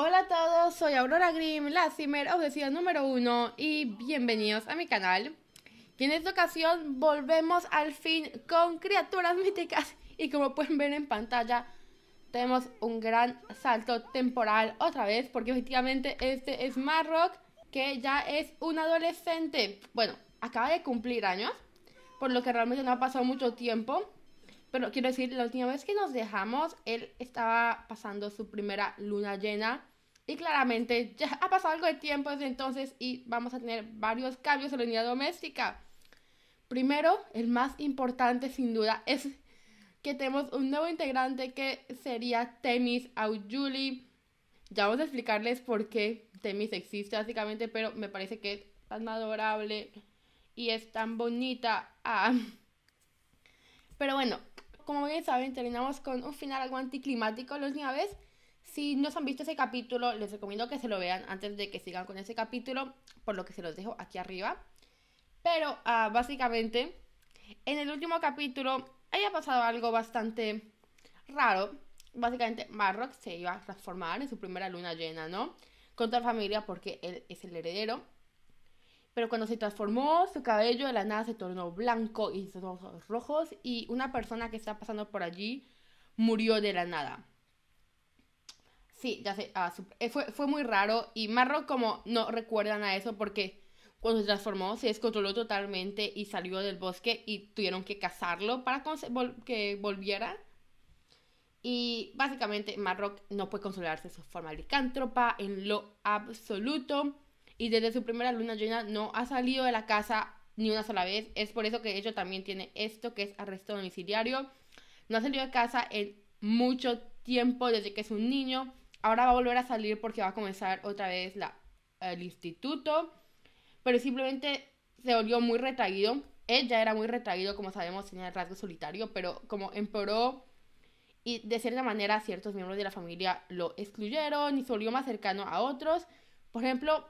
Hola a todos, soy Aurora Grimm, la Zimmer número uno y bienvenidos a mi canal. Y en esta ocasión volvemos al fin con criaturas míticas y como pueden ver en pantalla tenemos un gran salto temporal otra vez porque efectivamente este es Marrock que ya es un adolescente. Bueno, acaba de cumplir años, por lo que realmente no ha pasado mucho tiempo. Pero quiero decir, la última vez que nos dejamos, él estaba pasando su primera luna llena. Y claramente ya ha pasado algo de tiempo desde entonces y vamos a tener varios cambios en la unidad doméstica. Primero, el más importante sin duda es que tenemos un nuevo integrante que sería Temis Aujuli. Ya vamos a explicarles por qué Temis existe básicamente, pero me parece que es tan adorable y es tan bonita. Ah. Pero bueno, como bien saben, terminamos con un final algo anticlimático la última vez. Si no se han visto ese capítulo, les recomiendo que se lo vean antes de que sigan con ese capítulo, por lo que se los dejo aquí arriba. Pero ah, básicamente, en el último capítulo haya pasado algo bastante raro. Básicamente, Marrock se iba a transformar en su primera luna llena, ¿no? Con toda la familia porque él es el heredero pero cuando se transformó, su cabello de la nada se tornó blanco y sus ojos rojos y una persona que está pasando por allí murió de la nada. Sí, ya sé, ah, eh, fue, muy raro y Marrock como no recuerdan a eso porque cuando se transformó se descontroló totalmente y salió del bosque y tuvieron que cazarlo para que volviera. Y básicamente Marrock no puede en su forma licántropa en lo absoluto y desde su primera luna llena no ha salido de la casa ni una sola vez. Es por eso que ella también tiene esto que es arresto domiciliario. No ha salido de casa en mucho tiempo desde que es un niño. Ahora va a volver a salir porque va a comenzar otra vez la, el instituto. Pero simplemente se volvió muy retraído. Ella era muy retraído, como sabemos, tenía el rasgo solitario, pero como empeoró y de cierta manera ciertos miembros de la familia lo excluyeron y se volvió más cercano a otros. Por ejemplo,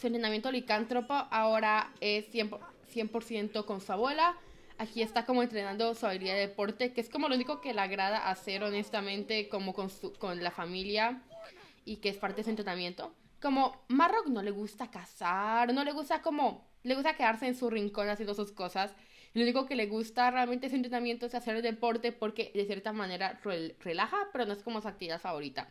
su entrenamiento licántropo ahora es 100%, con su abuela. Aquí está como entrenando su habilidad de deporte, que es como lo único que le agrada hacer honestamente como con, con la familia y que es parte de su entrenamiento. Como Marrock no le gusta cazar, no le gusta como... Le gusta quedarse en su rincón haciendo sus cosas. Lo único que le gusta realmente su entrenamiento es hacer deporte porque de cierta manera relaja, pero no es como su actividad favorita.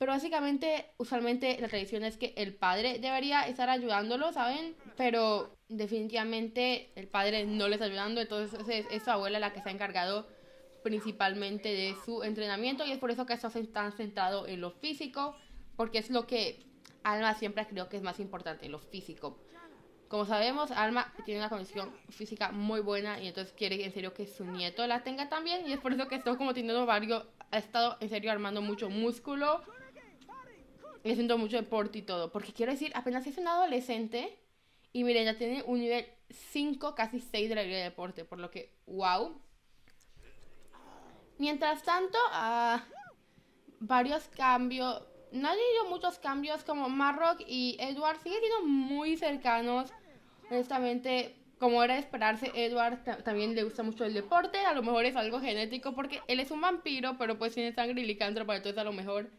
Pero básicamente, usualmente la tradición es que el padre debería estar ayudándolo, ¿saben? Pero definitivamente el padre no le está ayudando, entonces es, su abuela la que se ha encargado principalmente de su entrenamiento y es por eso que está centrado en lo físico, porque es lo que Alma siempre creo que es más importante, lo físico. Como sabemos, Alma tiene una condición física muy buena y entonces quiere en serio que su nieto la tenga también y es por eso que esto, como teniendo varios, ha estado en serio armando mucho músculo yo siento mucho deporte y todo. Porque quiero decir, apenas es un adolescente y miren, ya tiene un nivel 5, casi 6 de la vida de deporte. Por lo que, wow. Mientras tanto, ah, varios cambios. No han habido muchos cambios como Marrock y Edward siguen siendo muy cercanos. Honestamente, como era de esperarse, Edward también le gusta mucho el deporte. A lo mejor es algo genético porque él es un vampiro, pero pues tiene sangre y licántropa, entonces a lo mejor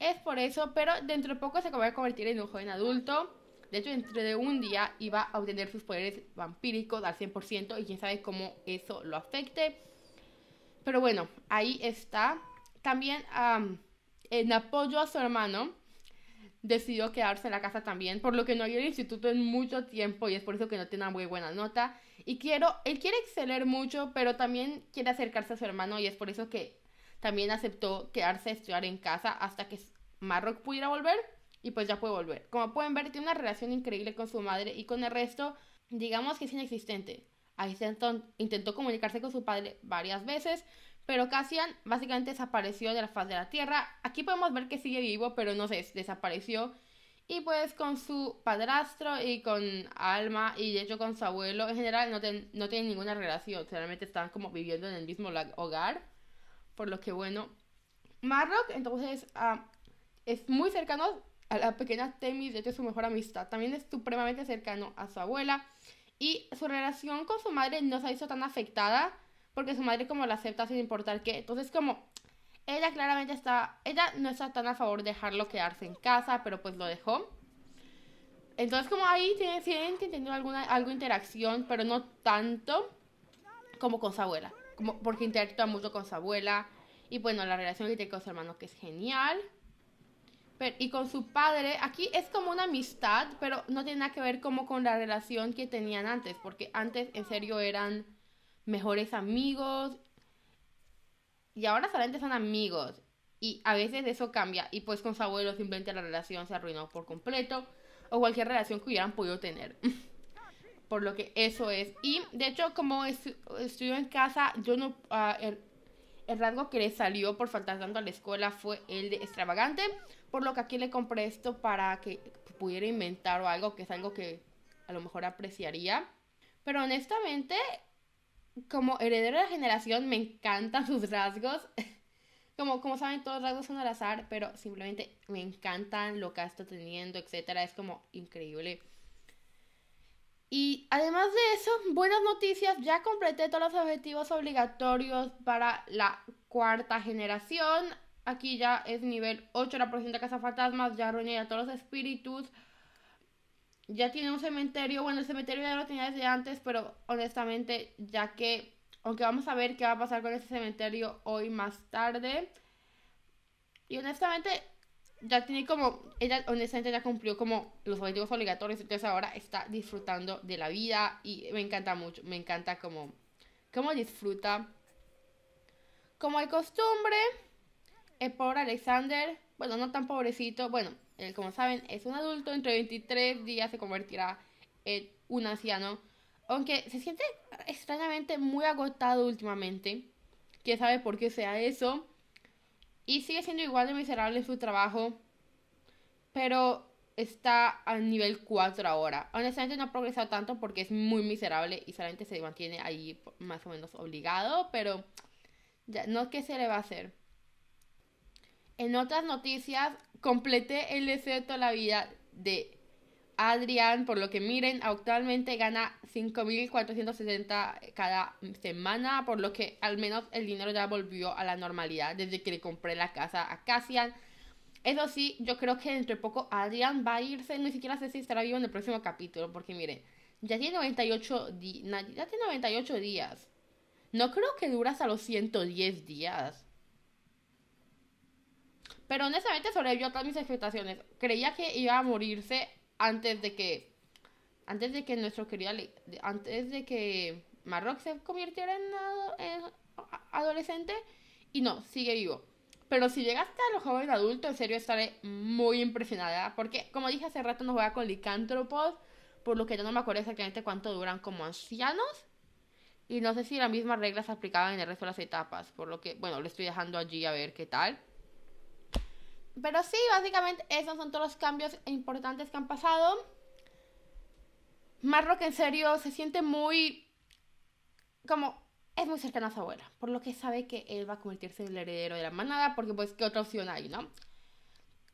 es por eso, pero dentro de poco se va a convertir en un joven adulto. De hecho, dentro de un día iba a obtener sus poderes vampíricos al 100% y quién sabe cómo eso lo afecte. Pero bueno, ahí está. También en apoyo a su hermano, decidió quedarse en la casa también, por lo que no había el instituto en mucho tiempo y es por eso que no tiene una muy buena nota. Y quiero, él quiere exceler mucho, pero también quiere acercarse a su hermano y es por eso que también aceptó quedarse a estudiar en casa hasta que Marrock pudiera volver y pues ya puede volver. Como pueden ver, tiene una relación increíble con su madre y con el resto, digamos que es inexistente. se intentó comunicarse con su padre varias veces, pero Cassian básicamente desapareció de la faz de la Tierra. Aquí podemos ver que sigue vivo, pero no sé, desapareció. Y pues con su padrastro y con Alma y de hecho con su abuelo en general no, tiene tienen ninguna relación. Realmente están como viviendo en el mismo hogar. Por lo que bueno. Marrock entonces ah, es muy cercano a la pequeña Temis, de su mejor amistad. También es supremamente cercano a su abuela. Y su relación con su madre no se ha visto tan afectada porque su madre como la acepta sin importar qué. Entonces como ella claramente está, ella no está tan a favor de dejarlo quedarse en casa, pero pues lo dejó. Entonces como ahí tiene tienen que alguna algo interacción, pero no tanto como con su abuela, como porque interactúa mucho con su abuela y bueno, la relación que tiene con su hermano que es genial y con su padre, aquí es como una amistad, pero no tiene nada que ver como con la relación que tenían antes, porque antes en serio eran mejores amigos y ahora solamente son amigos. Y a veces eso cambia y pues con su abuelo simplemente la relación se arruinó por completo o cualquier relación que hubieran podido tener. por lo que eso es. Y de hecho como estuve estudio en casa, yo no... Ah, er, el rasgo que le salió por faltar tanto a la escuela fue el de extravagante, por lo que aquí le compré esto para que pudiera inventar o algo que es algo que a lo mejor apreciaría. Pero honestamente, como heredero de la generación, me encantan sus rasgos. Como, como saben, todos los rasgos son al azar, pero simplemente me encantan lo que está teniendo, etc. Es como increíble. Y además de eso, buenas noticias, ya completé todos los objetivos obligatorios para la cuarta generación. Aquí ya es nivel 8 la porción de Fantasmas, ya reuní a todos los espíritus. Ya tiene un cementerio, bueno, el cementerio ya lo tenía desde antes, pero honestamente, ya que, aunque vamos a ver qué va a pasar con ese cementerio hoy más tarde. Y honestamente, ya tiene como, ella honestamente ya cumplió como los objetivos obligatorios, entonces ahora está disfrutando de la vida y me encanta mucho, me encanta como, cómo disfruta. Como de costumbre, el pobre Alexander, bueno, no tan pobrecito, bueno, como saben es un adulto, entre 23 días se convertirá en un anciano, aunque se siente extrañamente muy agotado últimamente, quién sabe por qué sea eso y sigue siendo igual de miserable en su trabajo, pero está al nivel 4 ahora. Honestamente no ha progresado tanto porque es muy miserable y solamente se mantiene ahí más o menos obligado, pero ya, no qué se le va a hacer. En otras noticias, completé el deseo toda la vida de Adrián, por lo que miren, actualmente gana 5.460 cada semana, por lo que al menos el dinero ya volvió a la normalidad desde que le compré la casa a Cassian. Eso sí, yo creo que entre poco Adrián va a irse, ni siquiera sé si estará vivo en el próximo capítulo, porque miren, ya tiene 98, ya tiene 98 días. No creo que dure hasta los 110 días. Pero honestamente sobrevivió a todas mis expectaciones. Creía que iba a morirse antes de que antes de que nuestro querido antes de que Marrock se convirtiera en, adolescente y no, sigue vivo. Pero si llegaste a los jóvenes adultos, en serio estaré muy impresionada. Porque, como dije hace rato, no juega con licántropos. Por lo que yo no me acuerdo exactamente cuánto duran como ancianos. Y no sé si las mismas reglas se aplicaban en el resto de las etapas. Por lo que, bueno, lo estoy dejando allí a ver qué tal. Pero sí, básicamente esos son todos los cambios importantes que han pasado. que en serio se siente muy... como... es muy cercano a su abuela, por lo que sabe que él va a convertirse en el heredero de la manada, porque pues qué otra opción hay, ¿no?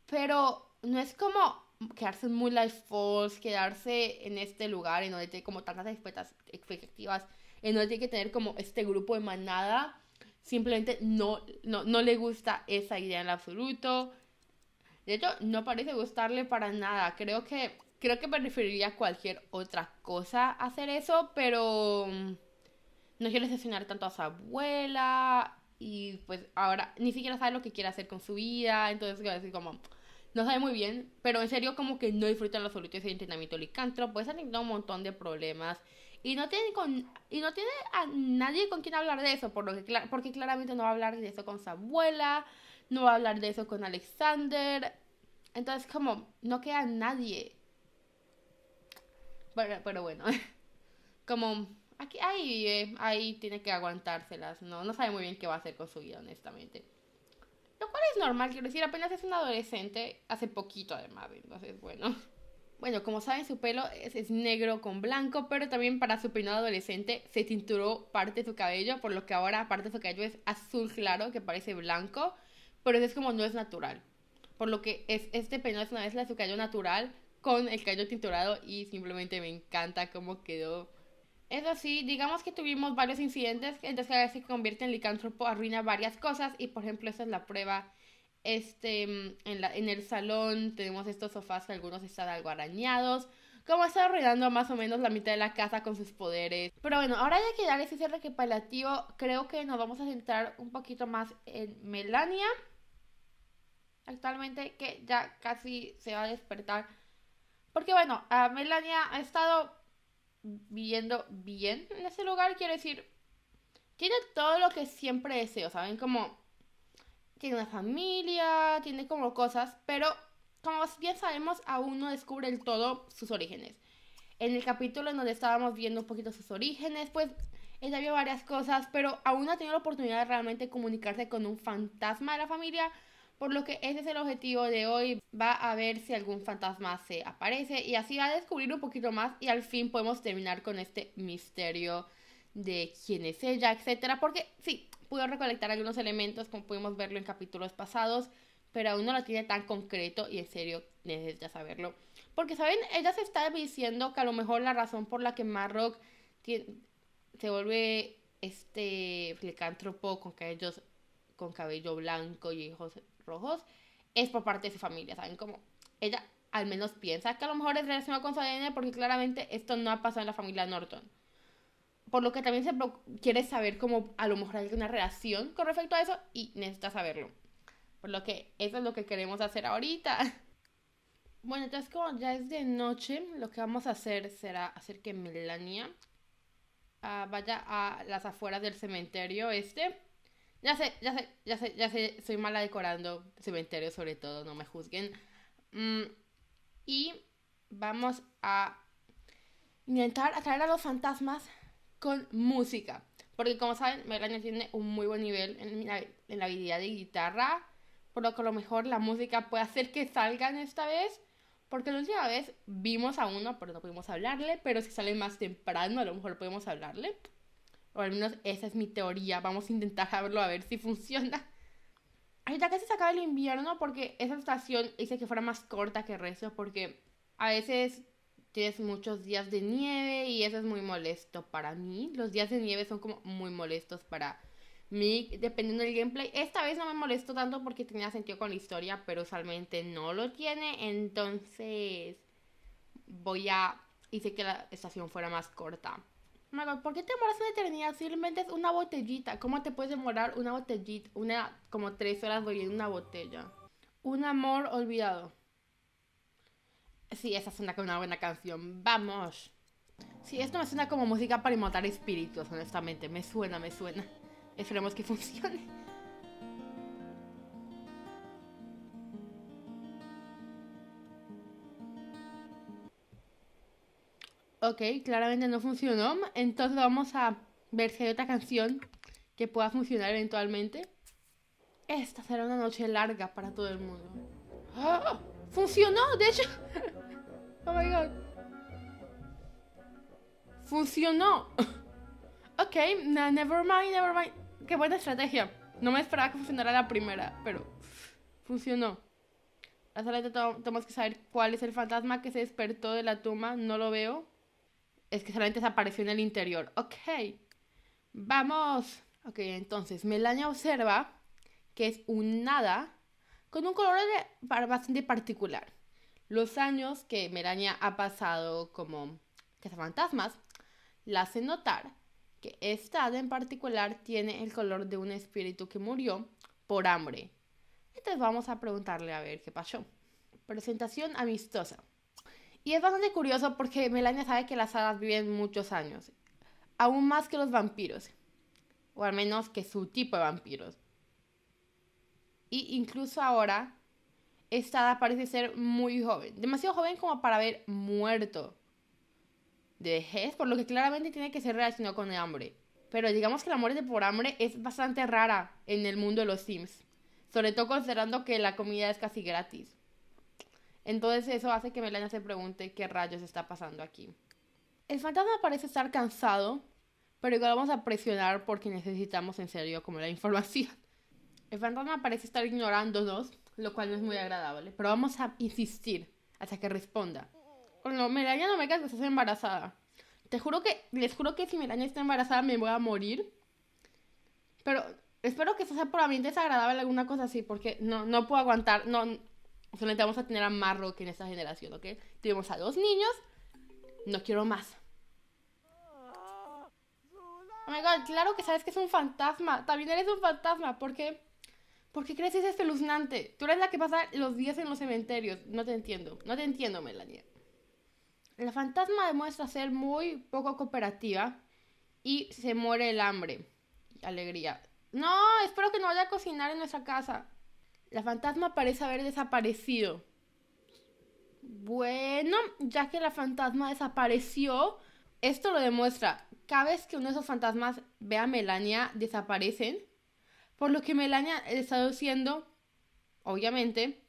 Pero no es como quedarse en muy life falls, quedarse en este lugar en donde tiene como tantas expectativas, en no tiene que tener como este grupo de manada, simplemente no, no, no le gusta esa idea en absoluto. De hecho, no parece gustarle para nada. Creo que creo que preferiría cualquier otra cosa hacer eso, pero mm, no quiere sesionar tanto a su abuela y pues ahora ni siquiera sabe lo que quiere hacer con su vida, entonces veces como no sabe muy bien, pero en serio como que no disfruta los solitos de entrenamiento licántropo, pues han tenido un montón de problemas y no tiene con y no tiene a nadie con quien hablar de eso, por lo que porque claramente no va a hablar de eso con su abuela no va a hablar de eso con Alexander. Entonces, como, no queda nadie. Pero, pero bueno, como, aquí, ahí eh, ahí tiene que aguantárselas, ¿no? No sabe muy bien qué va a hacer con su vida, honestamente. Lo cual es normal, quiero decir, apenas es un adolescente, hace poquito además, entonces, bueno. Bueno, como saben, su pelo es, negro con blanco, pero también para su peinado adolescente se tinturó parte de su cabello, por lo que ahora parte de su cabello es azul claro, que parece blanco pero es como no es natural. Por lo que es, este peinado es una de su callo natural con el callo tinturado y simplemente me encanta cómo quedó. Eso sí, digamos que tuvimos varios incidentes, entonces a veces se convierte en licántropo, arruina varias cosas y por ejemplo esta es la prueba. Este, en, la, en el salón tenemos estos sofás que algunos están algo arañados, como está arruinando más o menos la mitad de la casa con sus poderes. Pero bueno, ahora ya que ya les hice el recapitulativo creo que nos vamos a centrar un poquito más en Melania actualmente que ya casi se va a despertar. Porque bueno, a Melania ha estado viviendo bien en ese lugar, quiero decir, tiene todo lo que siempre deseo, ¿saben? Como tiene una familia, tiene como cosas, pero como bien sabemos, aún no descubre el todo sus orígenes. En el capítulo en donde estábamos viendo un poquito sus orígenes, pues ella vio varias cosas, pero aún no ha tenido la oportunidad de realmente comunicarse con un fantasma de la familia por lo que ese es el objetivo de hoy. Va a ver si algún fantasma se aparece y así va a descubrir un poquito más y al fin podemos terminar con este misterio de quién es ella, etcétera, porque sí, pudo recolectar algunos elementos como pudimos verlo en capítulos pasados, pero aún no lo tiene tan concreto y en serio necesita saberlo. Porque, ¿saben? Ella se está diciendo que a lo mejor la razón por la que Marrock se vuelve este flicántropo con con cabello blanco y hijos rojos, es por parte de su familia, ¿saben? Como ella al menos piensa que a lo mejor es relación con su ADN porque claramente esto no ha pasado en la familia Norton. Por lo que también se quiere saber cómo a lo mejor hay una relación con respecto a eso y necesita saberlo. Por lo que eso es lo que queremos hacer ahorita. Bueno, entonces como ya es de noche, lo que vamos a hacer será hacer que Melania ah, vaya a las afueras del cementerio este ya sé, ya sé, ya sé, ya sé, soy mala decorando cementerios sobre todo, no me juzguen. Mm, y vamos a intentar atraer a los fantasmas con música. Porque como saben, Melania tiene un muy buen nivel en la, en la habilidad de guitarra. Por lo que a lo mejor la música puede hacer que salgan esta vez. Porque la última vez vimos a uno, pero no pudimos hablarle. Pero si sale más temprano, a lo mejor podemos hablarle. O al menos esa es mi teoría. Vamos a intentar verlo a ver si funciona. Ahorita casi se acaba el invierno porque esa estación hice que fuera más corta que resto. porque a veces tienes muchos días de nieve y eso es muy molesto para mí. Los días de nieve son como muy molestos para mí, dependiendo del gameplay. Esta vez no me molestó tanto porque tenía sentido con la historia, pero usualmente no lo tiene. Entonces voy a... hice que la estación fuera más corta. ¿por qué te demoras una eternidad? Simplemente es una botellita. ¿Cómo te puedes demorar una botellita? Una, como tres horas en una botella. Un amor olvidado. Sí, esa suena como una buena canción. ¡Vamos! Sí, esto me suena como música para inmortar espíritus, honestamente. Me suena, me suena. Esperemos que funcione. ok, claramente no funcionó, entonces vamos a ver si hay otra canción que pueda funcionar eventualmente. Esta será una noche larga para todo el mundo. ¡Ah! ¡Funcionó! De hecho... ¡Oh, my God! ¡Funcionó! ok, never mind, never mind. ¡Qué buena estrategia! No me esperaba que funcionara la primera, pero funcionó. Ahora tenemos que saber cuál es el fantasma que se despertó de la tumba. No lo veo es que solamente desapareció en el interior. Ok, vamos. Ok, entonces Melania observa que es un nada con un color de, bastante particular. Los años que Melania ha pasado como fantasmas, la hacen notar que esta en particular tiene el color de un espíritu que murió por hambre. Entonces vamos a preguntarle a ver qué pasó. Presentación amistosa. Y es bastante curioso porque Melania sabe que las hadas viven muchos años, aún más que los vampiros, o al menos que su tipo de vampiros. Y incluso ahora, esta hada parece ser muy joven, demasiado joven como para haber muerto de vejez, por lo que claramente tiene que ser relacionado con el hambre. Pero digamos que la muerte por hambre es bastante rara en el mundo de los Sims, sobre todo considerando que la comida es casi gratis. Entonces eso hace que Melania se pregunte qué rayos está pasando aquí. El fantasma parece estar cansado, pero igual vamos a presionar porque necesitamos en serio como la información. El fantasma parece estar ignorándonos, lo cual no es muy agradable, pero vamos a insistir hasta que responda. Bueno, Melania no me digas que estás embarazada. Te juro que, les juro que si Melania está embarazada me voy a morir. Pero espero que eso sea por mí desagradable alguna cosa así, porque no, no puedo aguantar, no, solamente vamos a tener a Marrock en esta generación, ¿ok? Tuvimos a dos niños, no quiero más. Oh my god, claro que sabes que es un fantasma. También eres un fantasma, ¿por qué? ¿Por qué crees que es espeluznante? Tú eres la que pasa los días en los cementerios. No te entiendo, no te entiendo, Melania. La fantasma demuestra ser muy poco cooperativa y se muere el hambre. Alegría. No, espero que no vaya a cocinar en nuestra casa. La fantasma parece haber desaparecido. Bueno, ya que la fantasma desapareció, esto lo demuestra. Cada vez que uno de esos fantasmas ve a Melania, desaparecen. Por lo que Melania está diciendo, obviamente,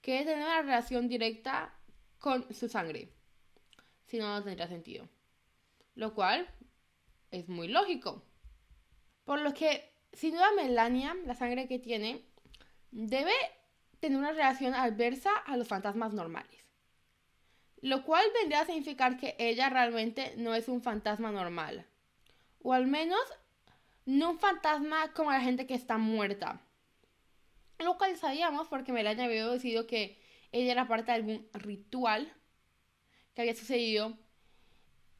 que tiene una relación directa con su sangre. Si no, no tendría sentido. Lo cual es muy lógico. Por lo que, sin duda, Melania, la sangre que tiene, debe tener una reacción adversa a los fantasmas normales. Lo cual vendría a significar que ella realmente no es un fantasma normal. O al menos no un fantasma como la gente que está muerta. Lo cual sabíamos porque Melania había decidido que ella era parte de algún ritual que había sucedido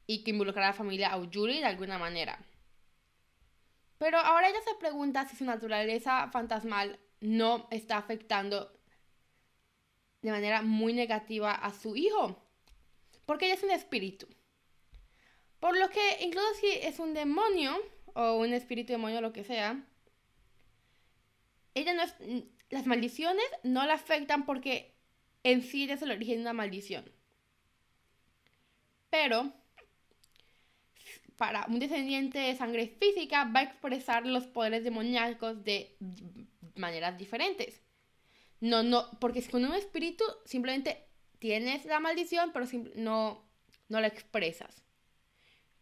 y que involucraba a la familia Auguri de alguna manera. Pero ahora ella se pregunta si su naturaleza fantasmal no está afectando de manera muy negativa a su hijo, porque ella es un espíritu. Por lo que incluso si es un demonio o un espíritu demonio lo que sea, ella no es, las maldiciones no la afectan porque en sí es el origen de una maldición. Pero para un descendiente de sangre física va a expresar los poderes demoníacos de maneras diferentes. No, no, porque con un espíritu simplemente tienes la maldición, pero no, no la expresas.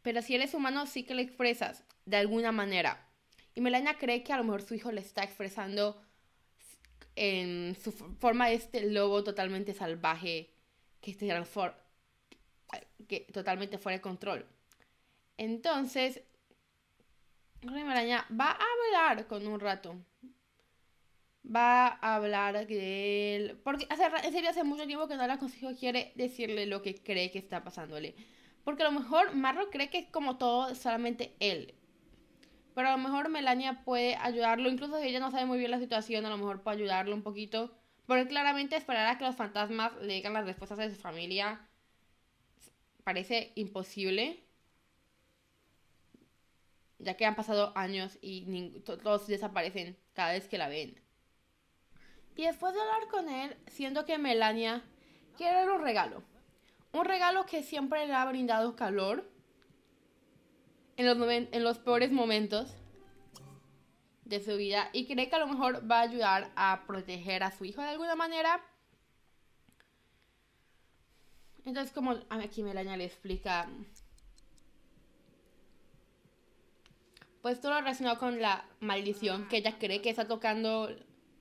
Pero si eres humano, sí que la expresas de alguna manera. Y Melania cree que a lo mejor su hijo le está expresando en su forma este lobo totalmente salvaje que se que totalmente fuera de control. Entonces, Melania va a hablar con un rato va a hablar de él. Porque hace, en serio, hace mucho tiempo que no la consigo quiere decirle lo que cree que está pasándole. Porque a lo mejor Marro cree que es como todo solamente él. Pero a lo mejor Melania puede ayudarlo. Incluso si ella no sabe muy bien la situación, a lo mejor puede ayudarlo un poquito. Porque claramente esperar a que los fantasmas le digan las respuestas de su familia parece imposible. Ya que han pasado años y todos desaparecen cada vez que la ven. Y después de hablar con él, siento que Melania quiere un regalo. Un regalo que siempre le ha brindado calor en los, en los peores momentos de su vida y cree que a lo mejor va a ayudar a proteger a su hijo de alguna manera. Entonces, como aquí Melania le explica, pues todo lo relacionado con la maldición que ella cree que está tocando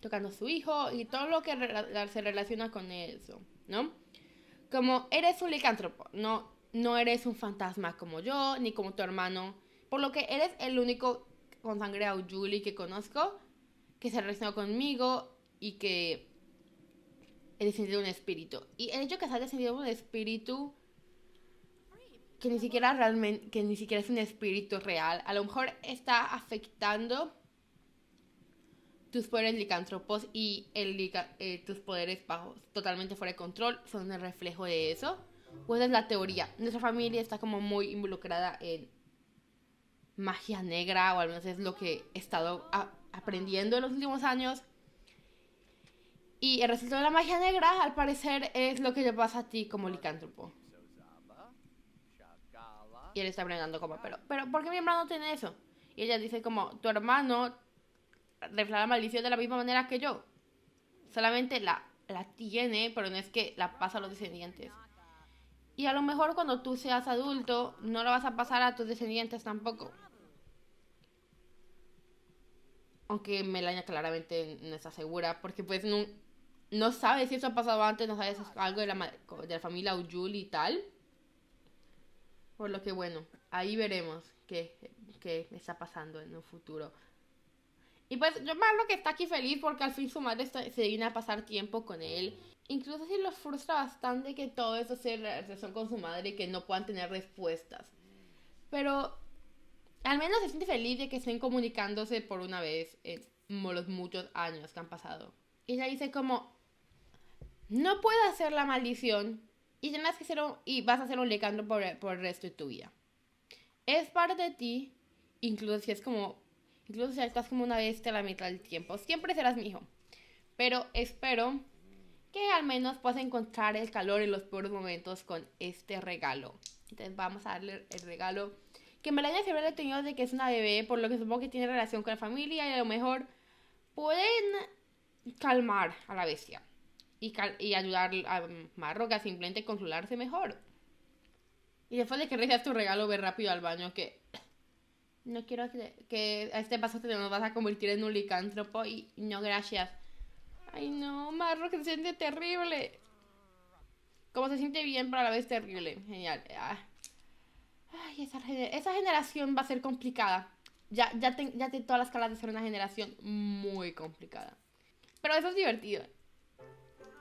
tocando a su hijo y todo lo que se relaciona con eso, ¿no? Como eres un licántropo, no, no eres un fantasma como yo, ni como tu hermano, por lo que eres el único con sangre Julie que conozco, que se relacionó conmigo y que he descendido un espíritu. Y el hecho que se descendido un espíritu que ni siquiera realmente, que ni siquiera es un espíritu real, a lo mejor está afectando tus poderes licántropos y eh, tus poderes bajos totalmente fuera de control son el reflejo de eso. Pues es la teoría? Nuestra familia está como muy involucrada en magia negra, o al menos es lo que he estado aprendiendo en los últimos años. Y el resultado de la magia negra, al parecer, es lo que le pasa a ti como licántropo. Y él está preguntando como, pero, pero, ¿por qué mi hermano tiene eso? Y ella dice como, tu hermano refleja la maldición de la misma manera que yo. Solamente la, la tiene, pero no es que la pasa a los descendientes. Y a lo mejor cuando tú seas adulto, no lo vas a pasar a tus descendientes tampoco. Aunque Melania claramente no está segura, porque pues no, no sabe si eso ha pasado antes, no sabes algo de la, de la familia Uyul y tal. Por lo que bueno, ahí veremos qué, qué está pasando en un futuro. Y pues yo me hablo que está aquí feliz porque al fin su madre se viene a pasar tiempo con él. Incluso si lo frustra bastante que todo eso sea relación con su madre y que no puedan tener respuestas. Pero al menos se siente feliz de que estén comunicándose por una vez en los muchos años que han pasado. Y ella dice como, no puedo hacer la maldición y, que y vas a ser un lecandro por, por el resto de tu vida. Es parte de ti, incluso si es como Incluso si estás como una bestia a la mitad del tiempo. Siempre serás mi hijo. Pero espero que al menos puedas encontrar el calor en los peores momentos con este regalo. Entonces vamos a darle el regalo. Que me la haya detenida de que es una bebé, por lo que supongo que tiene relación con la familia y a lo mejor pueden calmar a la bestia y, ayudar a Marroca a simplemente controlarse mejor. Y después de que recibas tu regalo, ve rápido al baño que no quiero que, a este paso te nos vas a convertir en un licántropo y no, gracias. Ay, no, Marro, que se siente terrible. Como se siente bien, pero a la vez terrible. Genial. Ah. Ay, esa, generación va a ser complicada. Ya, ya, todas las caras de ser una generación muy complicada. Pero eso es divertido.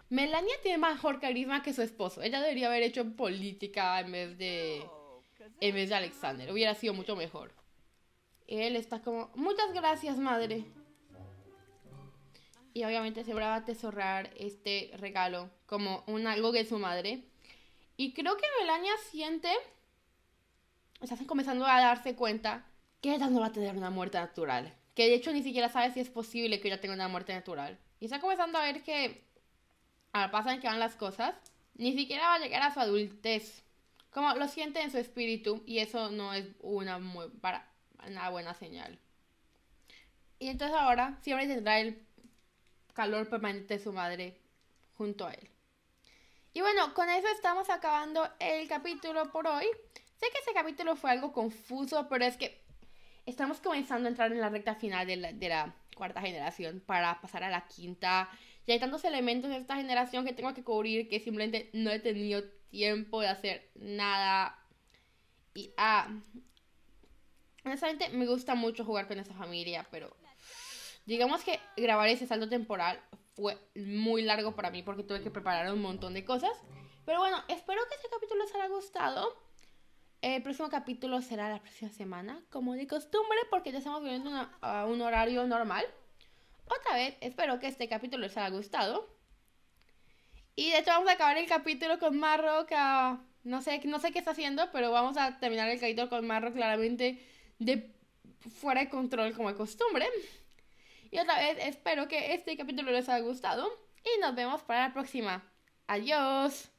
Melania tiene mejor carisma que su esposo. Ella debería haber hecho política en vez de. En vez de Alexander. Hubiera sido mucho mejor él está como, muchas gracias, madre. Y obviamente se va a atesorrar este regalo como un algo de su madre. Y creo que Melania siente, está comenzando a darse cuenta que ella no va a tener una muerte natural. Que de hecho ni siquiera sabe si es posible que ella tenga una muerte natural. Y está comenzando a ver que al pasan que van las cosas, ni siquiera va a llegar a su adultez. Como lo siente en su espíritu y eso no es una muy para una buena señal. Y entonces ahora siempre tendrá el calor permanente de su madre junto a él. Y bueno, con eso estamos acabando el capítulo por hoy. Sé que ese capítulo fue algo confuso, pero es que estamos comenzando a entrar en la recta final de la, de la cuarta generación para pasar a la quinta. Y hay tantos elementos de esta generación que tengo que cubrir que simplemente no he tenido tiempo de hacer nada. Y ah, Honestamente, me gusta mucho jugar con esta familia, pero digamos que grabar ese salto temporal fue muy largo para mí porque tuve que preparar un montón de cosas. Pero bueno, espero que este capítulo les haya gustado. El próximo capítulo será la próxima semana, como de costumbre, porque ya estamos viviendo a un horario normal. Otra vez, espero que este capítulo les haya gustado. Y de hecho vamos a acabar el capítulo con que No sé, no sé qué está haciendo, pero vamos a terminar el capítulo con Marro claramente de fuera de control como de costumbre. Y otra vez, espero que este capítulo les haya gustado y nos vemos para la próxima. Adiós.